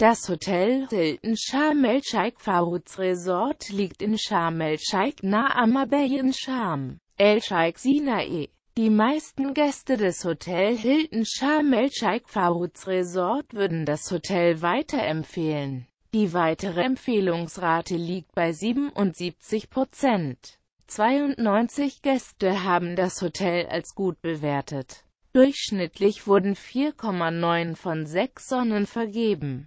Das Hotel Hilton Sharm el-Sheikh Farouz Resort liegt in Sharm el-Sheikh nah am Abeyen Sharm el-Sheikh Sinae. Die meisten Gäste des Hotel Hilton Sharm el-Sheikh Farouz Resort würden das Hotel weiterempfehlen. Die weitere Empfehlungsrate liegt bei 77 Prozent. 92 Gäste haben das Hotel als gut bewertet. Durchschnittlich wurden 4,9 von 6 Sonnen vergeben.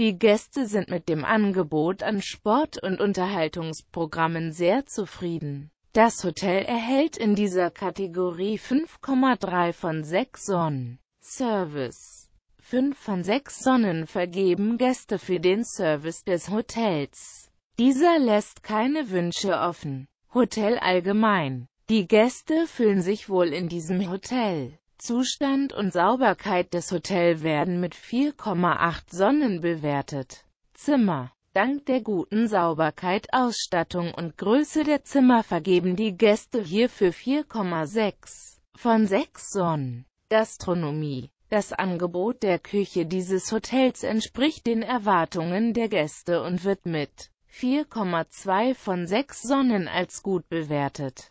die Gäste sind mit dem Angebot an Sport- und Unterhaltungsprogrammen sehr zufrieden. Das Hotel erhält in dieser Kategorie 5,3 von 6 Sonnen. Service 5 von 6 Sonnen vergeben Gäste für den Service des Hotels. Dieser lässt keine Wünsche offen. Hotel allgemein. Die Gäste fühlen sich wohl in diesem Hotel. Zustand und Sauberkeit des Hotels werden mit 4,8 Sonnen bewertet. Zimmer Dank der guten Sauberkeit, Ausstattung und Größe der Zimmer vergeben die Gäste hierfür 4,6 von 6 Sonnen. Gastronomie das Angebot der Küche dieses Hotels entspricht den Erwartungen der Gäste und wird mit 4,2 von 6 Sonnen als gut bewertet.